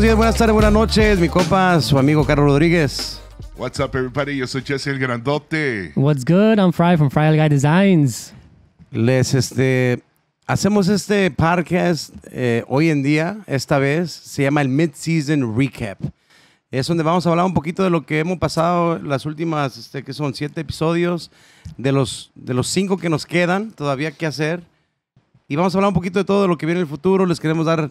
buenos días, buenas tardes, buenas noches. Mi compa, su amigo Carlos Rodríguez. What's up, everybody? Yo soy Jesse el Grandote. What's good? I'm Fry from Fry Guy Designs. Les, este, hacemos este podcast eh, hoy en día, esta vez, se llama el Mid-Season Recap. Es donde vamos a hablar un poquito de lo que hemos pasado las últimas, este, que son siete episodios, de los, de los cinco que nos quedan todavía que hacer. Y vamos a hablar un poquito de todo lo que viene en el futuro. Les queremos dar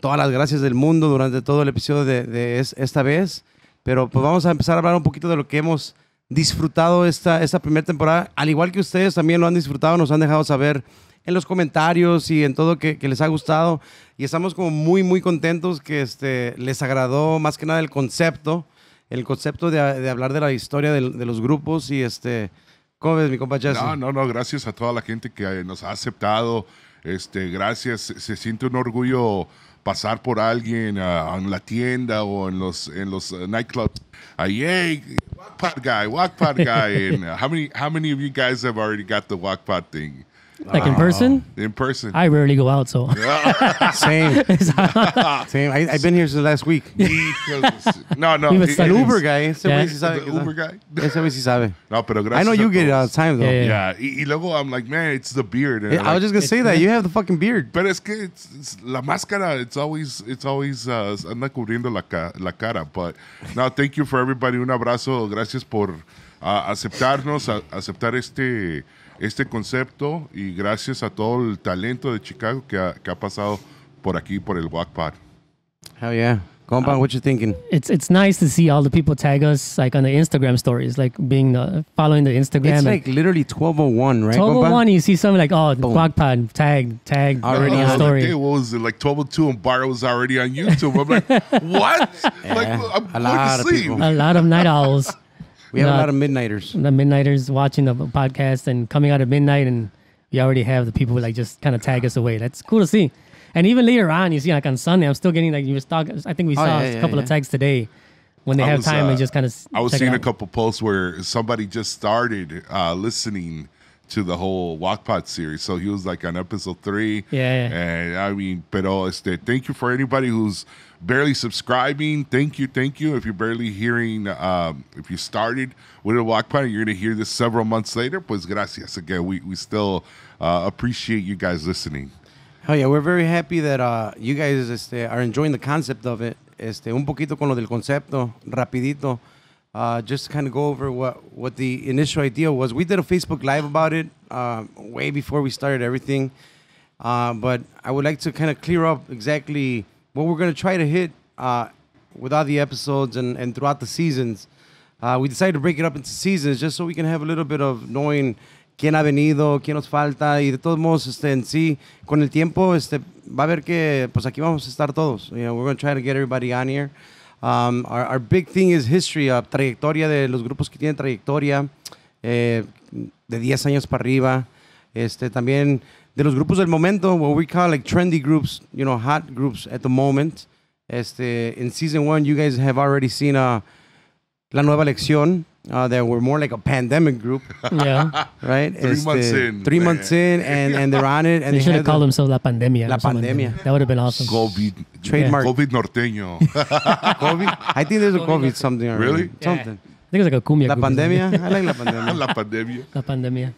todas las gracias del mundo durante todo el episodio de, esta vez, pero pues vamos a empezar a hablar un poquito de lo que hemos disfrutado esta, esta primera temporada, al igual que ustedes también lo han disfrutado, nos han dejado saber en los comentarios y en todo que, que, les ha gustado. Y estamos como muy, muy contentos que este, les agradó más que nada el concepto, el concepto de, hablar de la historia de, los grupos y este... ¿Cómo ves, mi compa Jesse? No, no, no, gracias a toda la gente que nos ha aceptado. Este, gracias, se siente un orgullo pasar por alguien uh, en la tienda o en los, en los uh, nightclubs. Uh, yay, walk guy, walk pot guy. and uh, how many how many of you guys have already got the walk pot thing? Like in person? In person. I rarely go out, so. Same. Same. I, I've been here since last week. no, no. Uber guy. The Uber guy? sabe. No, pero gracias. I know you get it all the time, though. Yeah. Yeah. Y, y luego I'm like, man, it's the beard. And i I was just gonna say that. You have the fucking beard. But es que it's, it's la máscara. It's always it's always uh, anda cubriendo la, ca la cara. But now, thank you for everybody. Un abrazo. Gracias por uh, aceptarnos, a, aceptar este este concepto y gracias a todo el talento de Chicago que ha, que ha pasado por aquí, por el WACPAD. Hell yeah. Compa, uh, what you thinking? It's it's nice to see all the people tag us like on the Instagram stories, like being the following the Instagram. It's like literally twelve oh one, right? Twelve oh one, you see something like oh, Quack Pod tag tag already on story. Day, what was it like twelve oh two and Barra was already on YouTube? I'm like, what? Yeah, like I'm a lot of sleep. people. a lot of night owls. We have no, a lot of midnighters. The midnighters watching the podcast and coming out at midnight, and we already have the people who, like just kind of tag us away. That's cool to see. And even later on, you see, like on Sunday, I'm still getting like you were talking. I think we oh, saw oh, yeah, a couple yeah, of tags today when they I have was, time uh, and just kind of. I was seeing a couple posts where somebody just started uh, listening to the whole Walkpot series. So he was like on episode three. Yeah. yeah. And I mean, but all este, thank you for anybody who's barely subscribing, thank you, thank you. If you're barely hearing, um, if you started with a walk party, you're going to hear this several months later. Pues gracias again. We, we still uh, appreciate you guys listening. Oh yeah, we're very happy that uh, you guys este, are enjoying the concept of it. Este, un poquito con lo del concepto, rapidito. Uh, just kind of go over what, what the initial idea was. We did a Facebook Live about it uh, way before we started everything. Uh, but I would like to kind of clear up exactly what we're going to try to hit uh, with all the episodes and, and throughout the seasons. Uh, we decided to break it up into seasons just so we can have a little bit of knowing quién ha venido, quién nos falta y de todos modos este, en sí, con el tiempo este, va a ver que pues aquí vamos a estar todos. You know, we're going to try to get everybody on here. Um, our, our, big thing is history, uh, trayectoria de los grupos que tienen trayectoria eh, de 10 años para arriba. Este, también de los grupos del momento, what we call like trendy groups, you know, hot groups at the moment. Este, in season one, you guys have already seen uh, La Nueva Lección. Uh, that were more like a pandemic group. Yeah. Right? three este, months in. Three man. months in, and, and they're on it. And they, should have called the, themselves La Pandemia. La Pandemia. That would have been awesome. COVID. Trademark. COVID Norteño. COVID? I think there's a COVID, COVID something already. Really? Yeah. Something. I think it's like a cumbia. La Pandemia? I like La Pandemia. La Pandemia. La Pandemia.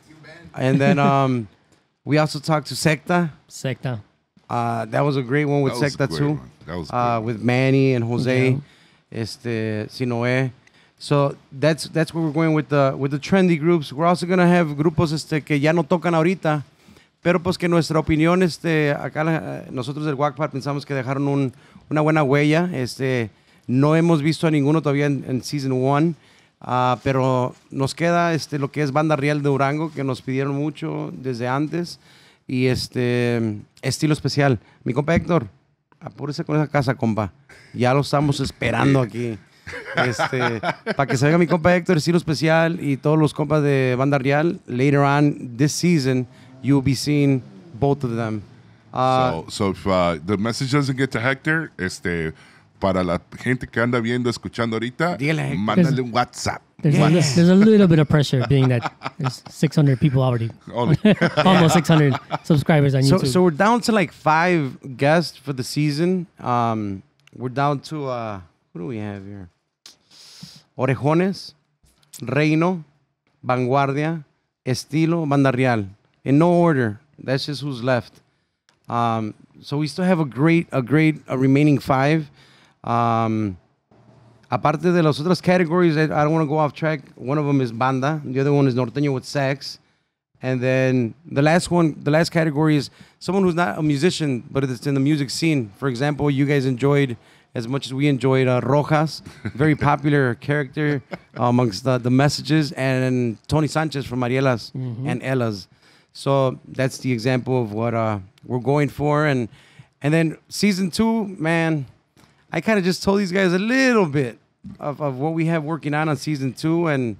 And then um, We also talked to Secta. Secta. Uh, that was a great one with Secta too. That was uh, with Manny and Jose, yeah. este Sinoe. So that's that's where we're going with the with the trendy groups. We're also gonna have grupos este que ya no tocan ahorita, pero pues que nuestra opinión este acá eh, nosotros del WACPAR pensamos que dejaron un, una buena huella. Este no hemos visto a ninguno todavía en, en season one Ah, pero nos queda este, lo que es Banda Real de Durango, que nos pidieron mucho desde antes. Y este estilo especial. Mi compa Héctor, apúrese con esa casa, compa. Ya lo estamos esperando aquí. Este, para que se mi compa Héctor, estilo especial y todos los compas de Banda Real. Later on this season, you'll be seeing both of them. Ah, so, so if uh, the message doesn't get to Hector, este. para la gente que anda viendo, escuchando ahorita, mándale un WhatsApp. There's, a, there's a little bit of pressure being that there's 600 people already. Almost 600 subscribers on so, YouTube. So we're down to like five guests for the season. Um, we're down to, uh, what do we have here? Orejones, Reino, Vanguardia, Estilo, Banda Real. In no order. That's just who's left. Um, so we still have a great, a great a uh, remaining five. Um, aparte de las otras categories, I, I don't want to go off track. One of them is banda. The other one is norteño with sax. And then the last one, the last category is someone who's not a musician, but it's in the music scene. For example, you guys enjoyed as much as we enjoyed uh, Rojas, very popular character amongst the, the, messages, and Tony Sanchez from Marielas mm-hmm. and Elas. So that's the example of what uh, we're going for. And and then season two, man, I kind of just told these guys a little bit of, of what we have working on on season two, and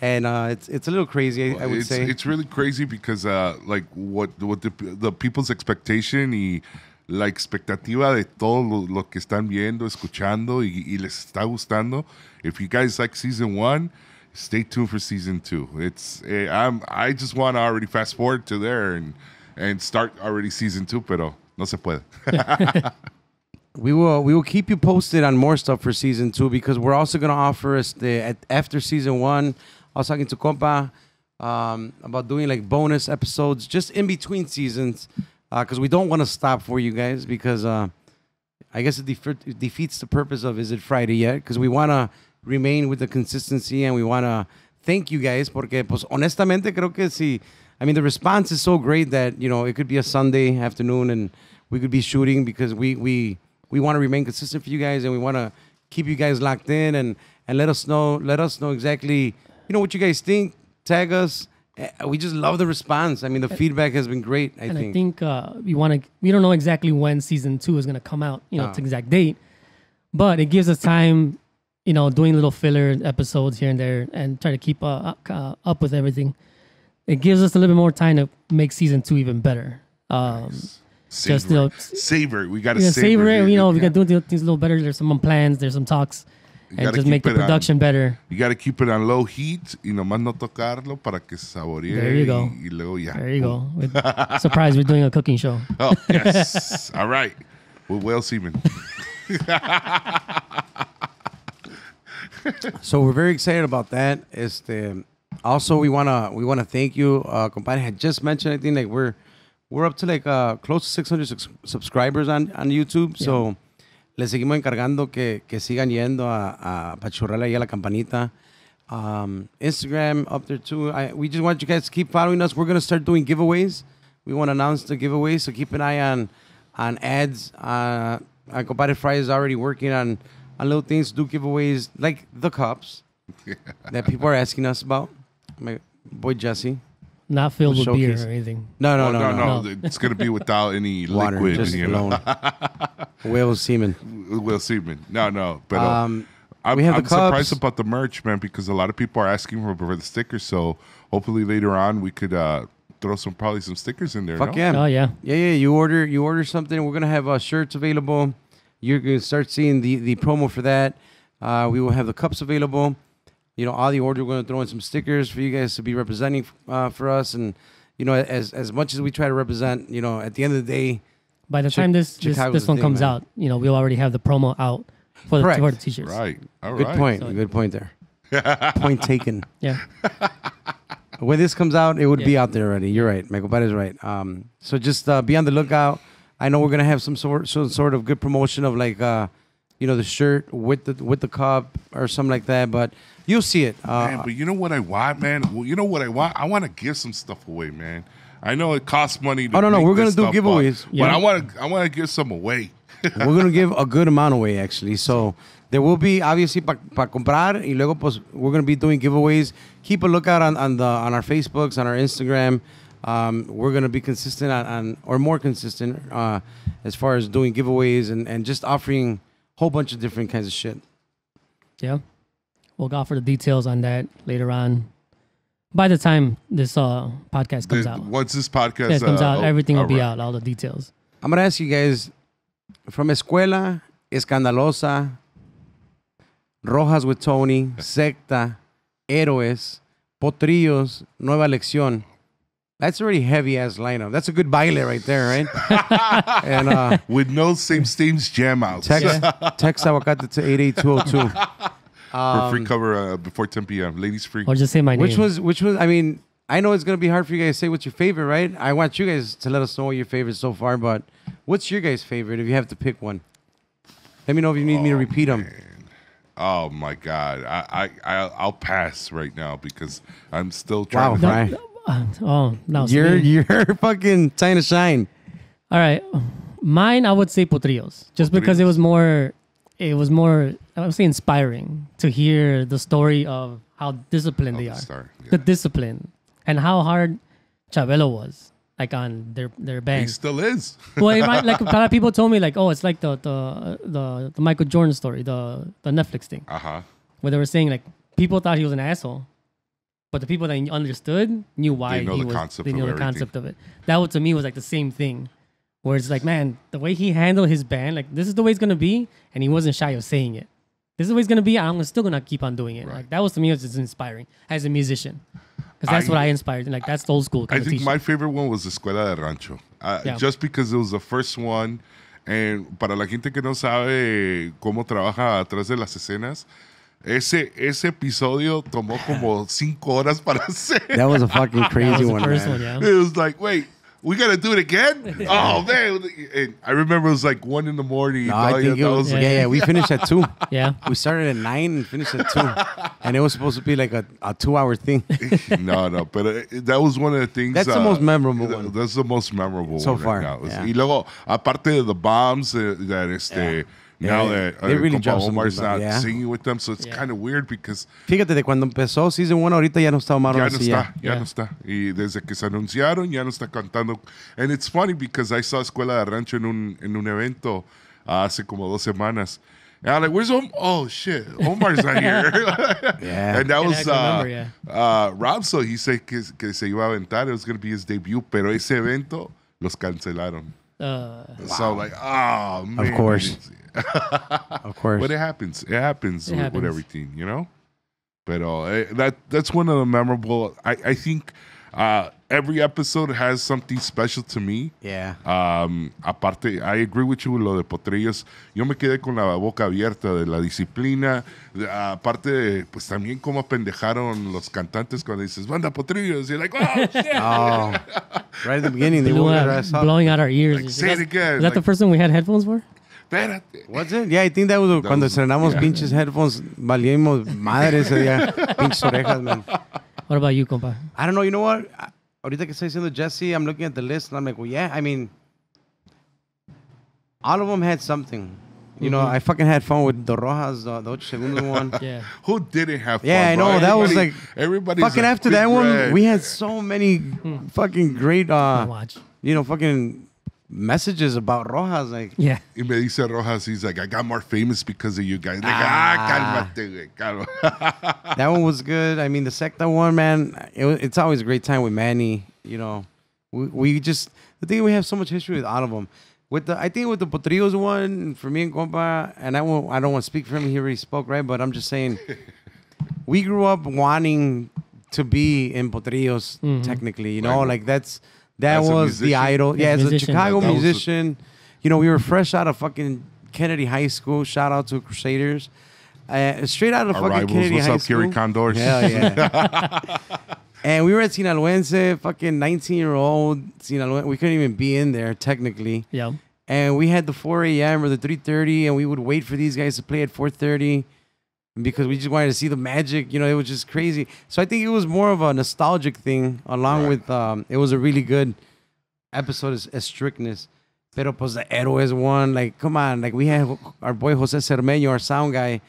and uh, it's it's a little crazy. I, I would it's, say it's really crazy because uh, like what what the, the people's expectation y la expectativa de todo lo, lo que están viendo, escuchando y, y les está gustando. If you guys like season one stay tuned for season two. It's eh, I'm I just want to already fast forward to there and and start already season two, pero no se puede. we will we will keep you posted on more stuff for season two because we're also gonna offer us the at, after season one. I was talking to Compa um, about doing like bonus episodes just in between seasons because uh, we don't want to stop for you guys because uh, I guess it, it defeats the purpose of is it Friday yet? Because we want to remain with the consistency and we want to thank you guys porque pues honestamente creo que si I mean the response is so great that you know it could be a Sunday afternoon and we could be shooting because we we we want to remain consistent for you guys, and we want to keep you guys locked in and and let us know let us know exactly you know what you guys think. Tag us. Eh, we just love the response. I mean, the feedback has been great. I and think. I think uh, we want to. We don't know exactly when season two is going to come out. You know, uh. exact date, but it gives us time. You know, doing little filler episodes here and there, and try to keep uh, up uh, with everything. It gives us a little bit more time to make season two even better. Um, nice savor, just you know, savor. We got to yeah, savor, it. You know, we got to do things a little better. There's some plans. There's some talks. You and just make the production on, better. You got to keep it on low heat y nomás no tocarlo para que saboree. There you go. Y, luego ya. There you go. With, surprise, we're doing a cooking show. Oh, yes. All right. With Whale Seaman. so we're very excited about that. Este, also, we want to we wanna thank you. Uh, compadre had just mentioned, I think, like we're – we're up to like uh, close to 600 subscribers on, on YouTube. Yeah. So le seguimos encargando que, que sigan yendo a, a pachurrarle ahí a la campanita. Um, Instagram up there too. I, we just want you guys to keep following us. We're going to start doing giveaways. We want to announce the giveaways. So keep an eye on on ads. Uh, Compadre Fry is already working on, on little things, do giveaways like the cups that people are asking us about. My boy Jesse. Not filled with beer or anything. No, no, Oh, no, no, no, It's going to be without any Water, liquid. just you know. blown. Whale semen. Will Seaman. No, no. But uh, Um, I'm, we have I'm surprised about the merch, man, because a lot of people are asking for, for the stickers. So hopefully later on we could uh, throw some probably some stickers in there. Fuck no? yeah. Oh yeah. Yeah, yeah. You order, you order something. We're gonna have uh, shirts available. You're gonna start seeing the the promo for that. Uh, we will have the cups available you know, all the order, we're going to throw in some stickers for you guys to be representing uh, for us. And, you know, as, as much as we try to represent, you know, at the end of the day, by the Ch- time this this, this one comes out, you know, we'll already have the promo out for the, for the t-shirts. Right. All right. good point. So, good point there. point taken. Yeah. when this comes out, it would yeah. be out there already. You're right. Michael Bud is right. Um, so just uh, be on the lookout. I know we're gonna have some sort some sort of good promotion of like uh, you know the shirt with the with the cup or something like that. But you'll see it. Uh, man, but you know what I want, man. Well, you know what I want. I want to give some stuff away, man. I know it costs money. To oh no, no, we're gonna do giveaways. yeah. But I want to. I want to give some away. we're gonna give a good amount away, actually. So there will be obviously para pa comprar y luego pues we're going to be doing giveaways. Keep a lookout on, on the on our Facebooks, on our Instagram. Um, we're going to be consistent on, on, or more consistent uh, as far as doing giveaways and, and just offering whole bunch of different kinds of shit. Yeah. We'll go for the details on that later on. By the time this uh, podcast comes the, out, once this podcast yeah, comes uh, out, oh, everything will right. be out, all the details. I'm gonna ask you guys from Escuela, Escandalosa, Rojas with Tony, Secta, Héroes, Potrillos, Nueva Lección. That's a really heavy ass lineup. That's a good baile right there, right? and uh, with no same steams jam out. Text, text Aguacate to eight eight two zero oh two. For free um, cover uh, before 10 p.m. Ladies free. Or just say my Which name. was which was I mean I know it's gonna be hard for you guys to say what's your favorite, right? I want you guys to let us know what your favorite so far, but what's your guys' favorite if you have to pick one? Let me know if you need me to oh, repeat them. Oh my God, I I I'll, pass right now because I'm still trying Wow, to. Uh, oh, now You're me. you're fucking trying to shine. All right, mine I would say potrillos, just potrillos. because it was more, it was more I would say inspiring to hear the story of how disciplined oh, they are, yeah. the discipline, and how hard Chabelo was like on their their bank. He still is. well, might, like a lot of people told me, like, oh, it's like the the the, the Michael Jordan story, the the Netflix thing. Uh huh. Where they were saying like people thought he was an asshole, but the people that understood knew why they know he the was. Concept they knew the concept of it. That to me was like the same thing, where it's like, man, the way he handled his band, like this is the way it's gonna be, and he wasn't shy of saying it. This is the way it's gonna be. I'm still gonna keep on doing it. Right. Like that was to me was just inspiring as a musician, because that's I, what I inspired. like that's the old school. I think my favorite one was Escuela de Rancho, uh, yeah. just because it was the first one. And para la gente que no sabe cómo trabaja atrás de las escenas, Ese, ese episodio tomó como cinco horas para hacer. That was a fucking crazy one, man. one, yeah. It was like, wait, we gotta do it again? oh man! And I remember it was like one in the morning. No, I think it was, yeah, yeah, yeah, we finished at two. Yeah, we started at nine and finished at two, and it was supposed to be like a, a two hour thing. no, no, but uh, that was one of the things. That's uh, the most memorable uh, one. That's the most memorable so one far. Right now. Yeah. Y luego, aparte de the bombs eh, that este. Yeah. Now that uh, really Omar's not yeah. singing with them, so it's yeah. kind of weird because. Fíjate, de cuando empezó Season 1, ahorita ya no está Omar Ya no está, ya no está. Y desde que se anunciaron, ya no está cantando. And it's funny because I saw Escuela de Rancho en un, en un evento uh, hace como dos semanas. And I'm like, where's Omar? Oh, shit. Omar's not here. yeah. And that was uh, remember, uh, Robso. He said que, que se iba a aventar. It was going to be his debut. Pero ese evento los cancelaron. Uh, so wow. like, oh, man. Of course of course. But it happens. It happens, it with, happens. with, everything, you know. But uh, eh, that that's one of the memorable. I I think uh, every episode has something special to me. Yeah. Um, aparte, I agree with you lo de Potrillos. Yo me quedé con la boca abierta de la disciplina. De, aparte, pues también cómo pendejaron los cantantes cuando dices, banda Potrillos. You're like, oh, shit. oh. right at the beginning, they blowing out our ears. Like, say it again. Is that like, the first one we had headphones for? espérate. What's it? Yeah, I think that was that cuando was, estrenamos yeah. pinches headphones, valimos madre ese día, pinches orejas, man. What about you, compa? I don't know, you know what? Ahorita que está diciendo Jesse, I'm looking at the list and I'm like, well, yeah, I mean, all of them had something. You know, mm-hmm. I fucking had fun with the Rojas, the, the Segundo one. yeah. Who didn't have fun? Yeah, I know. Bro? That everybody, was like Everybody's Fucking after that red. one, we had so many hmm. fucking great. Uh, watch. You know, fucking messages about Rojas. Like, yeah. Y me dice Rojas, he's like, I got more famous because of you guys. Like, ah, ah calmate, calma. that one was good. I mean, the second one, man, it, it's always a great time with Manny. You know, we, we just, the thing we have so much history with all of them. With the, I think with the Potrillos one, for me and compa, and I won't, I don't want to speak for him. He already spoke, right? But I'm just saying, we grew up wanting to be in Potrillos, mm -hmm. technically. You know, right. like that's that as was the idol. Yeah, as, a Chicago musician, you know, we were fresh out of fucking Kennedy High School. Shout out to Crusaders. Uh, straight out of Our fucking rivals. Kennedy What's High up, School. Gary Condors? Hell yeah. and we were at Sinaloense, fucking 19 year old Sinaloense. We couldn't even be in there technically. Yeah. And we had the 4 a.m. or the 3.30, and we would wait for these guys to play at 4.30 because we just wanted to see the magic. You know, it was just crazy. So I think it was more of a nostalgic thing, along right. with um, it was a really good episode of strictness. Pero pues the héroes won. Like, come on, like we have our boy Jose Cermeño, our sound guy,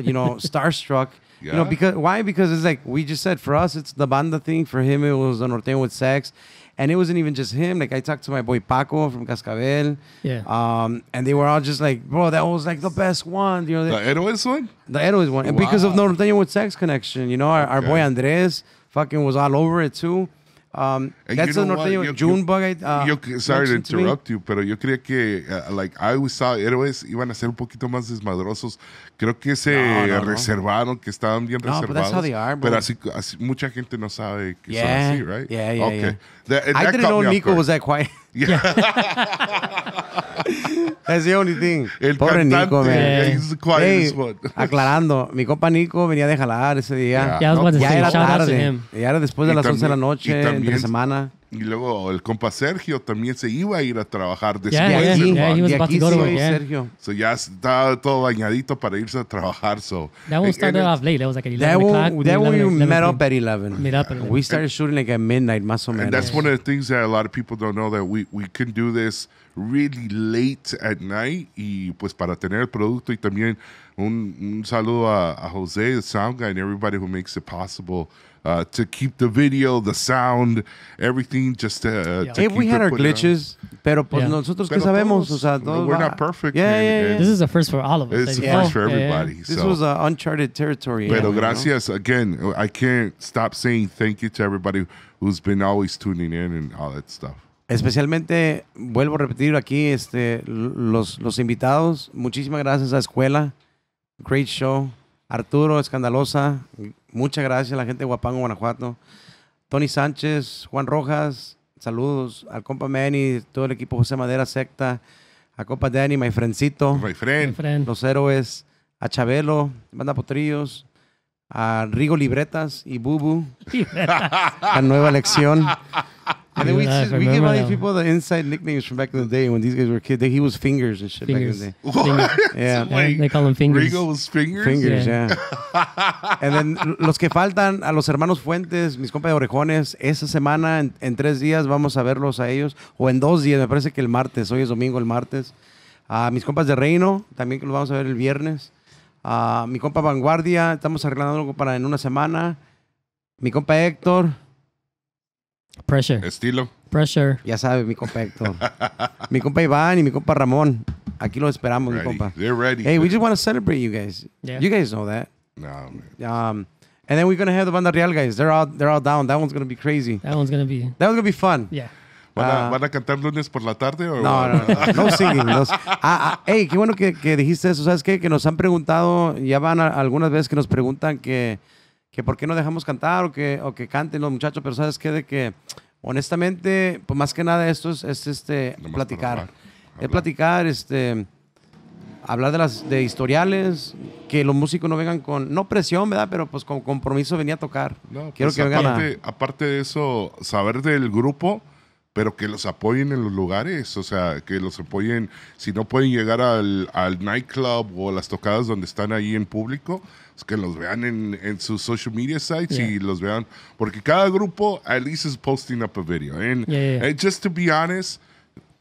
you know, starstruck. Yeah. You know, because why? Because it's like we just said for us, it's the banda thing. For him, it was the norteño with sex. And it wasn't even just him. Like I talked to my boy Paco from Cascabel. Yeah. Um, and they were all just like, bro, that was like the best one. You know, the Héroes one. The Héroes one, wow. and because of Norteño with Sex Connection. You know, our, our okay. boy Andres fucking was all over it too. Um, that's you know yo, uh, sorry to interrupt you, pero yo creía que, uh, like, I always saw héroes iban a ser un poquito más desmadrosos. Creo que se reservaron, que estaban bien reservados. pero así, así, mucha gente no sabe que yeah. son así, right? Yeah, yeah, okay. yeah. I didn't know Nico was that quiet. Yeah. es the only thing. El Pobre cantante, Nico, man. He's quiet aclarando, mi compa Nico venía de jalar ese día. ya era tarde. Ya era después de las 11 de la noche, entre semana. Y luego el compa Sergio también se iba a ir a trabajar después. Yeah, yeah, yeah, he Sergio. So ya estaba todo bañadito para irse a trabajar. So that one started off late. That was like at 11 o'clock. That, that one we met up at 11. Met up at 11. We started shooting like at midnight, más o menos. And that's one of the things that a lot of people don't know that we we can do this really late at night y pues para tener el producto y también un, un saludo a, a Jose, the sound guy, and everybody who makes it possible uh, to keep the video, the sound, everything just to, uh, yeah. to we had our glitches, pero pues yeah. nosotros pero que sabemos, todos, o sea, todos we're not perfect. Yeah, yeah, yeah. This is a first for all of us. It's a first for everybody. So. This was uh, uncharted territory. Pero gracias know? again. I can't stop saying thank you to everybody who's been always tuning in and all that stuff. Especialmente, vuelvo a repetir aquí, este, los, los invitados, muchísimas gracias a Escuela, great show, Arturo Escandalosa, Muchas gracias a la gente de Guapango, Guanajuato. Tony Sánchez, Juan Rojas, saludos al compa Manny, todo el equipo José Madera, secta, a compa Danny, my friendcito. My friend. Los héroes, a Chabelo, Banda Potrillos, a Rigo Libretas y Bubu. la nueva elección. And then we, we give all these people the inside nicknames from back in the day when these guys were kids. They, he was fingers and shit fingers. back in the day. Yeah. they call him fingers. Rigo was fingers? Fingers, yeah. and then los que faltan, a los hermanos Fuentes, mis compas de Orejones, esa semana, en, tres días, vamos a verlos a ellos. O en dos días, me parece que el martes. Hoy es domingo, el martes. A mis compas de Reino, también que los vamos a ver el viernes. A mi compa Vanguardia, estamos arreglando algo para en una semana. Mi compa Héctor. Pressure. Estilo. Pressure. Ya sabe, mi compa mi compa Iván y mi compa Ramón. Aquí lo esperamos, mi compa. They're ready. Hey, we just want to celebrate you guys. You guys know that. No, man. Um, and then we're going to have the Banda Real guys. They're all they're all down. That one's going to be crazy. That one's gonna be. That one's gonna be fun. Yeah. ¿Van a, uh, a, cantar lunes por la tarde? O no, no, no, no singing. Ah, ah, hey, qué bueno que, que, dijiste eso. ¿Sabes qué? Que nos han preguntado, ya van algunas veces que nos preguntan que, por qué no dejamos cantar o que, que canten los muchachos, pero sabes qué, de que honestamente, pues más que nada esto es, este, platicar. Es eh, platicar, este, hablar de las de historiales, que los músicos no vengan con, no presión, ¿verdad? Pero pues con compromiso venía a tocar. Quiero pues, que vengan aparte, de eso, saber del grupo pero que los apoyen en los lugares, o sea, que los apoyen, si no pueden llegar al, al nightclub o las tocadas donde están ahí en público, es que los vean en, en sus social media sites y los vean. Porque cada grupo, at least, is posting up a video. And, just to be honest,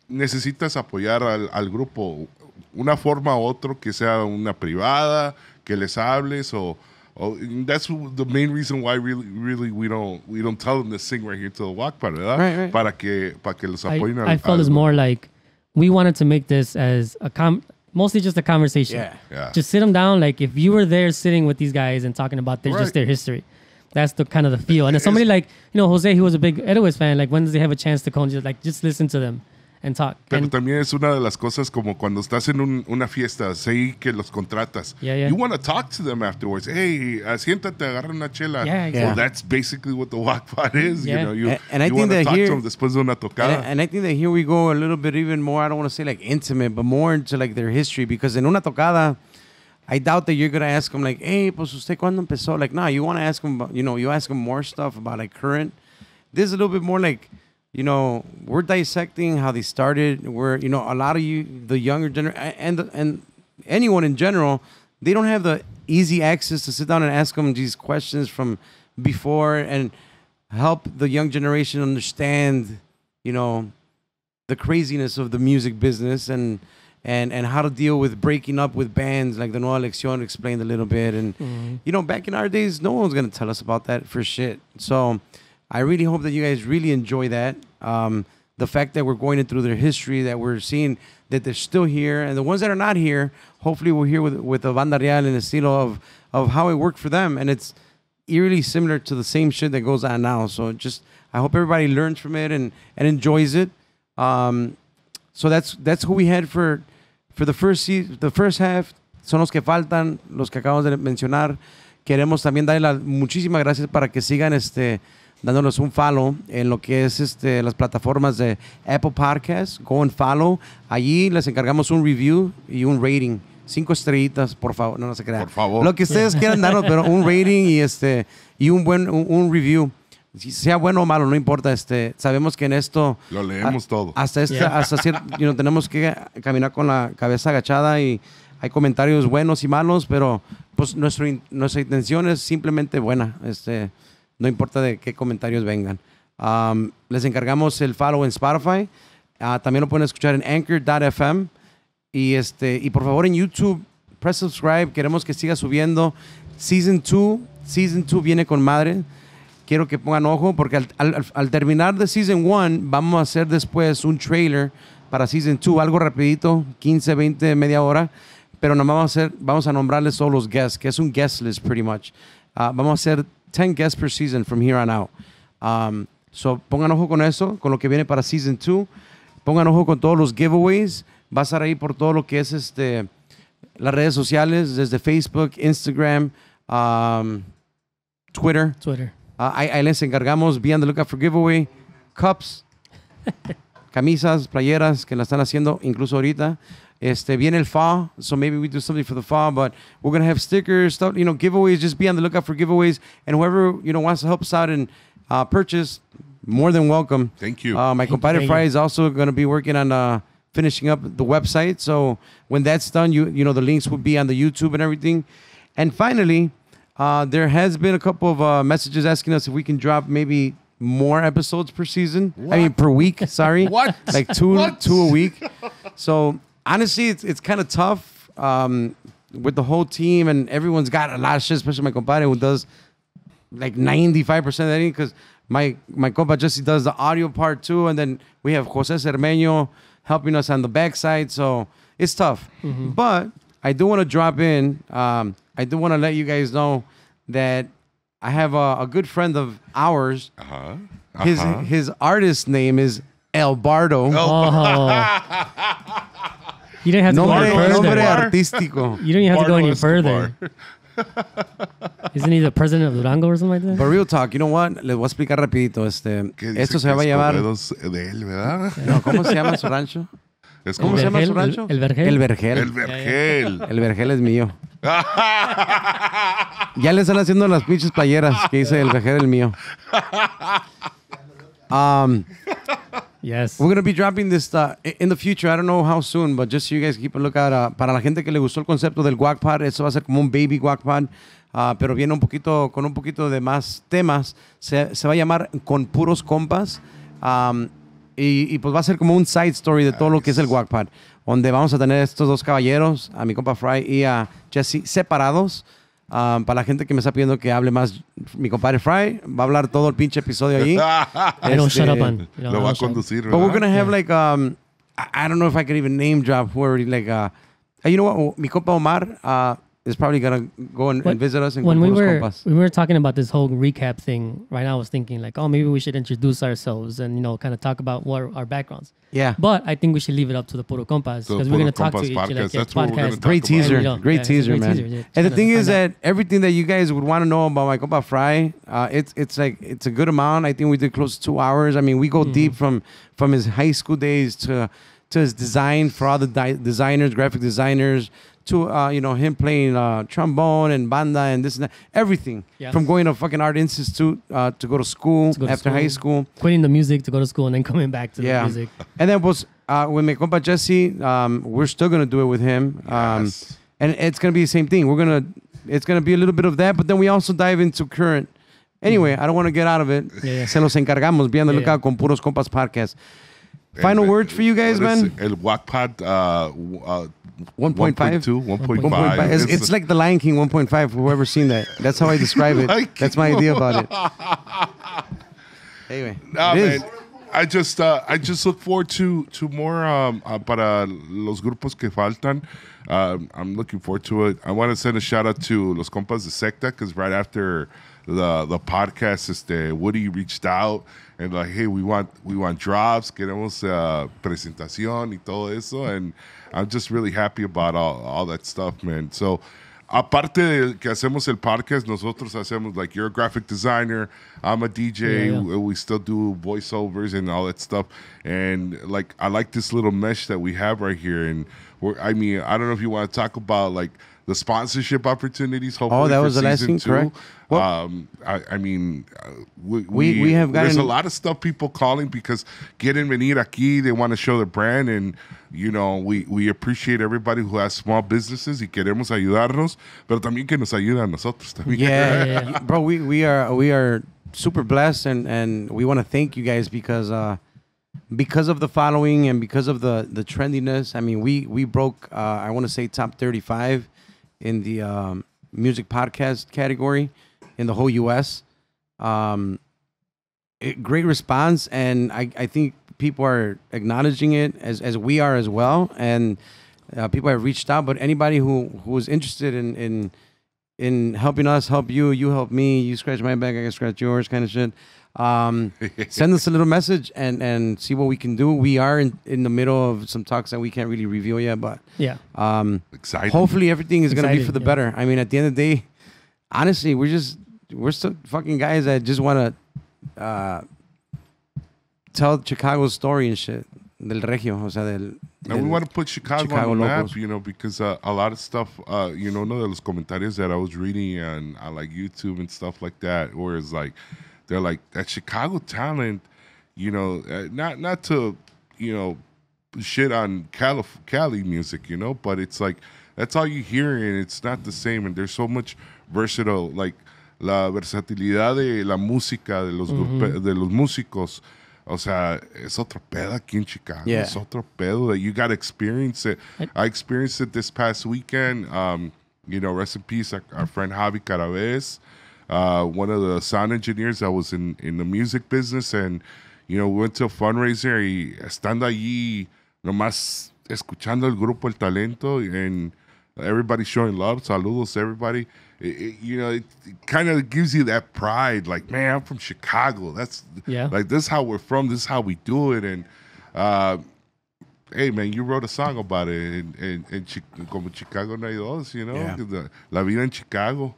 necesitas apoyar al, al grupo una forma u otro, que sea una privada, que les hables o... Oh, that's the main reason why really, really we don't we don't tell them to sing right here to the walk Para que para que los apoyen. I, al, I felt it's more like we wanted to make this as a com mostly just a conversation. Yeah. yeah. Just sit them down. Like if you were there sitting with these guys and talking about their, right. just their history, that's the kind of the feel. And if somebody like you know Jose, he was a big Edwards fan. Like when does he have a chance to come? Just like just listen to them. and talk. Pero también es una de las cosas como cuando estás en un, una fiesta, sé que los contratas. You want to talk to them afterwards. Hey, siéntate, agarra una chela. Well, that's basically what the walk part is. You know, you, and, I think that talk here, to them después de una tocada. And I, think that here we go a little bit even more, I don't want to say like intimate, but more into like their history because in una tocada, I doubt that you're going to ask them like, hey, pues usted cuando empezó? Like, no, you want to ask them, about, you know, you ask them more stuff about like current. This is a little bit more like you know, we're dissecting how they started. We're, you know, a lot of you, the younger generation, and and anyone in general, they don't have the easy access to sit down and ask them these questions from before and help the young generation understand, you know, the craziness of the music business and and and how to deal with breaking up with bands like the Nueva Lección explained a little bit and mm-hmm. you know back in our days no one was going to tell us about that for shit so I really hope that you guys really enjoy that. Um, the fact that we're going through their history, that we're seeing that they're still here, and the ones that are not here, hopefully we're here with with the banda real and estilo of of how it worked for them, and it's eerily similar to the same shit that goes on now. So just I hope everybody learns from it and and enjoys it. Um, so that's that's who we had for for the first season, the first half. Son los que faltan, los que acabamos de mencionar. Queremos también darle muchísimas gracias para que sigan este. dándonos un follow en lo que es este, las plataformas de Apple Podcasts. Go and follow. Allí les encargamos un review y un rating. Cinco estrellitas, por favor. No, no se crean. Por favor. Lo que ustedes quieran darnos, pero un rating y, este, y un buen un, review sea bueno o malo, no importa. Este, sabemos que en esto lo leemos todo. Hasta este, hasta cierto, tenemos que caminar con la cabeza agachada y hay comentarios buenos y malos, pero pues nuestra intención es simplemente buena. Este, no importa de qué comentarios vengan. Um, les encargamos el follow en Spotify. Ah, también lo pueden escuchar en anchor.fm. Y, este, y por favor en YouTube, press subscribe. Queremos que siga subiendo. Season 2, Season 2 viene con madre. Quiero que pongan ojo porque al, terminar de Season 1 vamos a hacer después un trailer para Season 2, algo rapidito, 15, 20, media hora. Pero vamos a hacer, vamos a nombrarles solo los guests, que es un guest list pretty much. Ah, vamos a hacer 10 guests per season from here on out. Um, so pongan ojo con eso, con lo que viene para season 2. Pongan ojo con todos los giveaways. Va a estar ahí por todo lo que es este, las redes sociales, desde Facebook, Instagram, um, Twitter. Twitter. Ah, ahí, les encargamos. Be on the lookout for giveaway. Cups, camisas, playeras que la están haciendo incluso ahorita. este, viene el fall, so maybe we do something for the fall, but we're going to have stickers, stuff, you know, giveaways. Just be on the lookout for giveaways. And whoever, you know, wants to help us out and uh, purchase, more than welcome. Thank you. Uh, my compadre Fry is also going to be working on uh, finishing up the website. So when that's done, you you know the links will be on the YouTube and everything. And finally, uh, there has been a couple of uh, messages asking us if we can drop maybe more episodes per season. What? I mean per week. Sorry, what? Like two what? two a week. So honestly, it's, it's kind of tough um, with the whole team, and everyone's got a lot of shit, especially my compadre who does like 95% of that because my, my compa Jesse does the audio part too, and then we have Jose Cermeño helping us on the backside, so it's tough. Mm-hmm. But I do want to drop in, um, I do want to let you guys know that I have a, a good friend of ours. Uh-huh. Uh-huh. His, his artist name is El Oh. You don't have nombre, artístico. You don't even have to go any further. Isn't he the president of Durango or something like that? But real talk, you know what? Les voy a explicar rapidito. Este, esto se va a llevar. de él, ¿verdad? No, ¿cómo se llama su rancho? ¿Cómo se llama su rancho? El, Vergel. El Vergel. El Vergel. El Vergel es mío. ya le están haciendo las pinches playeras que dice el Vergel el mío. Um, We're going to be dropping this uh, in the future. I don't know how soon, but just so you guys keep a look uh, para la gente que le gustó el concepto del guac eso va a ser como un baby guac pad, uh, pero viene un poquito, con un poquito de más temas. Se, va a llamar Con Puros Compas. Um, y, y, pues va a ser como un side story de todo lo que es el guac donde vamos a tener estos dos caballeros, a mi compa Fry y a Jesse, separados. Um, para la gente que me está pidiendo que hable más, mi compadre Fry va a hablar todo el pinche episodio ahí. este, shut up, man. lo va a conducir, pero But we're gonna have like um, I, I, don't know if I can even name drop where like uh, you know what, mi compa Omar uh, is probably gonna go and, and visit us. And when we were Compas. we were talking about this whole recap thing, right now I was thinking like, oh, maybe we should introduce ourselves and you know kind of talk about what our, backgrounds. Yeah. But I think we should leave it up to the Puro Compas because we're gonna talk to each other. Like, yeah, podcast. Great teaser, great yeah, teaser, great man. Teaser, yeah, and the thing is that out. everything that you guys would want to know about my Compa Fry, uh, it's it's like it's a good amount. I think we did close to two hours. I mean, we go mm. deep from from his high school days to to his design for all the designers, graphic designers, to uh, you know him playing uh, trombone and banda and this and that, everything yes. from going to fucking art institute uh, to go to school to go to after school, high school, quitting the music to go to school and then coming back to yeah. the music. And then was uh, with my compa Jesse, um, we're still gonna do it with him, um, yes. and it's gonna be the same thing. We're gonna it's gonna be a little bit of that, but then we also dive into current. Anyway, mm. I don't want to get out of it. Yeah, yeah. Se los encargamos. Bien yeah, lookout yeah. con Puros Compas Podcast. Final and, uh, words for you guys, man. El Wattpad uh, uh, 1.5? 1.2, 1.5. 1.5. It's, it's like The Lion King 1.5. Whoever seen that, that's how I describe it. That's my idea about it. anyway, nah, man. I just uh, I just look forward to to more um, uh, para los grupos que faltan. Um, I'm looking forward to it. I want to send a shout out to Los Compas de Secta because right after the the podcast este Woody reached out and like hey we want we want drops queremos uh, presentación y todo eso and I'm just really happy about all, all that stuff man so aparte de que hacemos el podcast, nosotros hacemos, like, you're a graphic designer, I'm a DJ, yeah, yeah. we still do voiceovers and all that stuff. And, like, I like this little mesh that we have right here. And, I mean, I don't know if you want to talk about, like, the sponsorship opportunities. Hopefully, oh, that was the last thing, two. correct? Well, um, I, I, mean, uh, we, we, we have gotten there's a lot of stuff people calling because quieren venir aquí. They want to show their brand, and you know, we we appreciate everybody who has small businesses. Y queremos ayudarnos, pero también que nos ayudan nosotros también. Yeah, yeah, yeah. bro, we we are we are super blessed, and and we want to thank you guys because. Uh, because of the following and because of the the trendiness, I mean, we we broke. Uh, I want to say top thirty five in the um, music podcast category in the whole U.S. Um, it, great response, and I, I think people are acknowledging it as, as we are as well, and uh, people have reached out. But anybody who who is interested in in in helping us help you, you help me, you scratch my back, I can scratch yours, kind of shit. Um, send us a little message and and see what we can do. We are in, in the middle of some talks that we can't really reveal yet, but yeah, um, excited. Hopefully everything is going to be for the yeah. better. I mean, at the end of the day, honestly, we're just we're still fucking guys that just want to uh, tell Chicago's story and shit del regio, o sea, del. del we want to put Chicago, Chicago, on the map, you know, because uh, a lot of stuff, uh, you know, one of those comentarios that I was reading on, on like YouTube and stuff like that, where it's like, they're like that Chicago talent, you know, uh, not not to, you know, shit on Calif- Cali music, you know, but it's like that's all you hear and it's not the same, and there's so much versatile like la versatilidad de la música de los mm -hmm. de los músicos. O sea, es otro pedo aquí en Chicago. Yeah. Es otro pedo. You got to experience it. I experienced it this past weekend. Um, you know, rest in peace, our friend Javi Caravez, uh, one of the sound engineers that was in, in the music business. And, you know, we went to a fundraiser y estando allí, nomás escuchando el grupo El Talento. And, Everybody's showing love. Saludos, everybody. It, it, you know, it, it kind of gives you that pride. Like, man, I'm from Chicago. That's yeah. Like this is how we're from. This is how we do it. And uh, hey, man, you wrote a song about it. And and, and como Chicago no hay dos, you know, yeah. la vida en Chicago.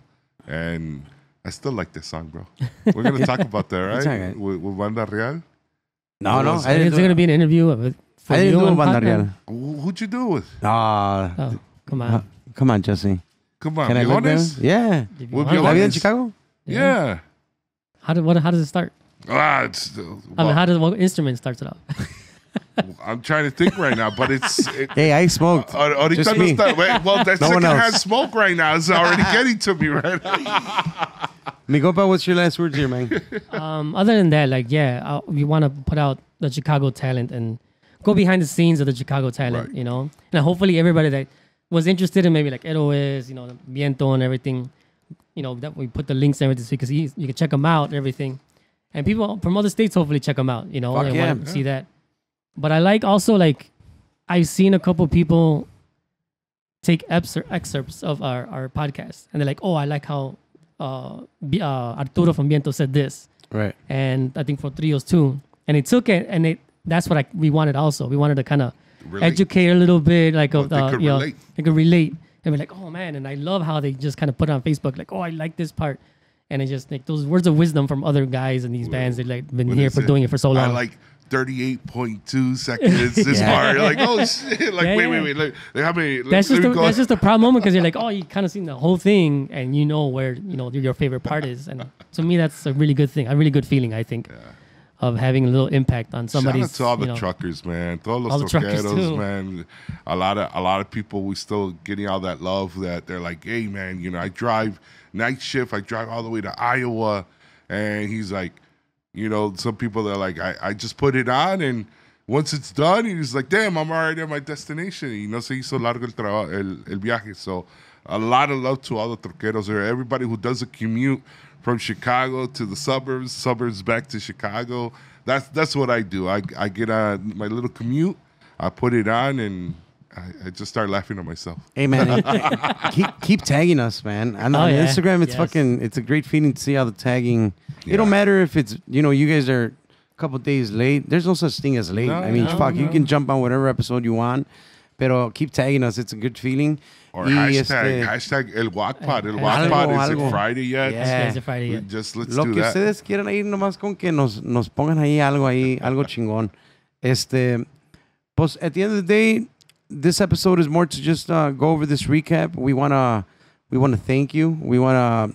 And I still like this song, bro. We're gonna talk about that, right? With, with Banda Real. No, no. it's gonna be an interview of it. I didn't do Banda Real. Who'd you do with? Uh, oh. Come on. Uh, come on, Jesse. Come on. Can I go there? Yeah. We'll be Have you in Chicago? Yeah. yeah. How did what? How does it start? Ah, it's. Uh, well, I mean, how does what instrument starts it up? I'm trying to think right now, but it's. It, hey, I smoked. Uh, uh, Just me. well, that's no one else. smoke right now It's already getting to me right now. Migopa, what's your last words here, man? Um, other than that, like, yeah, uh, we want to put out the Chicago talent and go behind the scenes of the Chicago talent, right. you know? And hopefully everybody that was interested in maybe like Eros, you know, Biento Viento and everything, you know, that we put the links and everything so you can, you can check them out, everything. And people from other states hopefully check them out, you know, Fuck I yeah. want to see that. But I like also like, I've seen a couple people take excerpts of our, our podcast and they're like, oh, I like how uh, uh, Arturo from Viento said this. Right. And I think for Trios too. And they took it and it, that's what I, we wanted also. We wanted to kind of relate. educate a little bit, like well, uh, you know, they could relate and be like, oh man, and I love how they just kind of put on Facebook, like, oh, I like this part. And it just like those words of wisdom from other guys in these well, bands that like been here for it? doing it for so long. I like 38.2 seconds this yeah. part. You're like, oh shit. Like, yeah, wait, yeah. wait, wait, wait. Like, how many? That's just, the, that's just the proud moment because you're like, oh, you kind of seen the whole thing and you know where, you know, your favorite part is. And to me, that's a really good thing, a really good feeling, I think. Yeah of having a little impact on somebody. Shout to all the you know, truckers, man. Todos los the truckers, man. A lot of a lot of people we still getting all that love that they're like, hey, man, you know, I drive night shift. I drive all the way to Iowa, and he's like, you know, some people they're like, I, I just put it on and. Once it's done, he's like, damn, I'm already at my destination. You know, se hizo largo el, trabajo, el, viaje. So, a lot of love to all the truqueros there. Everybody who does a commute from Chicago to the suburbs, suburbs back to Chicago. That's that's what I do. I, I get on my little commute, I put it on, and I, I just start laughing at myself. Hey man, keep, keep tagging us, man. On, oh, on yeah. Instagram, it's yes. fucking it's a great feeling to see how the tagging. Yeah. It don't matter if it's you know you guys are a couple days late. There's no such thing as late. No, I mean, no, fuck, no. you can jump on whatever episode you want, but keep tagging us. It's a good feeling. Or y hashtag, este, hashtag el Wackpad. El eh, Wackpad, is algo. it Friday yet? Yeah. It's Friday yet. Just let's Lo do que that. ustedes quieran ahí, nomás con que nos, nos pongan ahí algo ahí, algo chingón. Este, pues, at the end of the day, this episode is more to just uh, go over this recap. We wanna, we wanna thank you. We wanna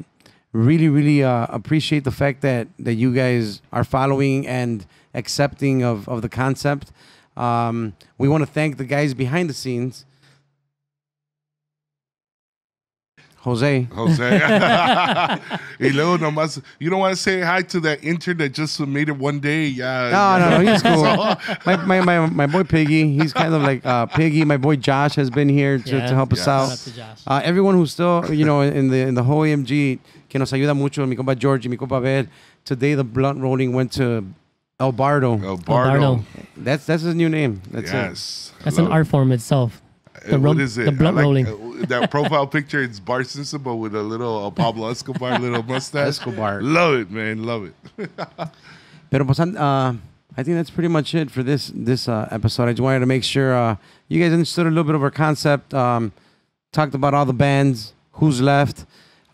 really, really uh, appreciate the fact that that you guys are following and accepting of of the concept. Um, we want to thank the guys behind the scenes Jose. Jose. y luego nomás, you don't want to say hi to that intern that just made it one day. Yeah. No, no, no, he's cool. my, my, my, my boy Piggy, he's kind of like uh, Piggy. My boy Josh has been here to, yeah. to help yes. us out. Uh, everyone who's still, you know, in the in the whole AMG, que nos ayuda mucho, mi compa George, mi compa Abel. Today the blunt rolling went to El Bardo. El Bardo. El Bardo. That's that's his new name. That's yes. It. That's an art form itself. The uh, rum, what is it? The blunt like, rolling. Uh, that profile picture, it's Bar Simpson, but with a little uh, Pablo Escobar little mustache. Escobar. Love it, man. Love it. Pero pues, uh, I think that's pretty much it for this this uh, episode. I just wanted to make sure uh, you guys understood a little bit of our concept. Um, talked about all the bands, who's left.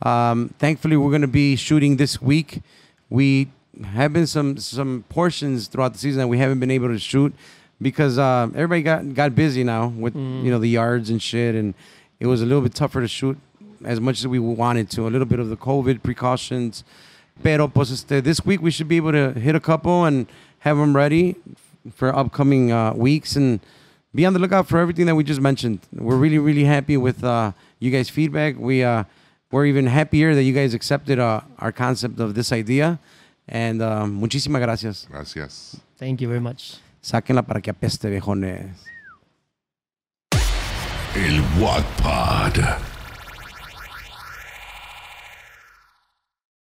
Um, thankfully, we're going to be shooting this week. We have been some some portions throughout the season that we haven't been able to shoot because uh, everybody got got busy now with mm. you know mm. the yards and shit, and it was a little bit tougher to shoot as much as we wanted to. A little bit of the COVID precautions. Pero pues este, this week we should be able to hit a couple and have them ready for upcoming uh, weeks and be on the lookout for everything that we just mentioned. We're really really happy with uh, you guys' feedback. We uh, we're even happier that you guys accepted uh, our concept of this idea. And um, muchísimas gracias. Gracias. Thank you very much. Sáquenla para que apeste, viejones. El Wattpad.